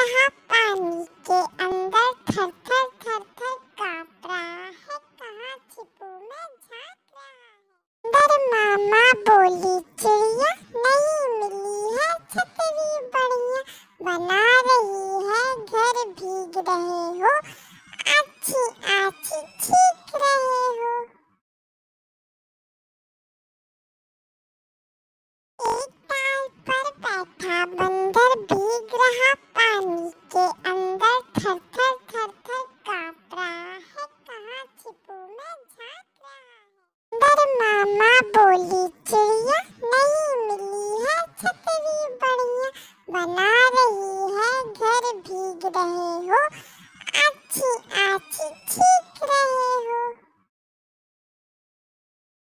यहाँ पानी के अंदर थर थर थर थर काँप रहा है कहाँ छिपू मैं झांक रहा है अंदर मामा बोली चिड़िया नहीं मिली है छतरी बढ़िया बना रही है घर भीग रहे हो अच्छी अच्छी छीक रहे हो एक ताल पर बैठा बंदर भीग रहा पानी के अंदर थर थर थर थर काँप रहा है कहाँ छिपू मैं झांक रहा है अंदर मामा बोली चिड़िया नहीं मिली है छतरी बढ़िया बना रही है घर भीग रहे हो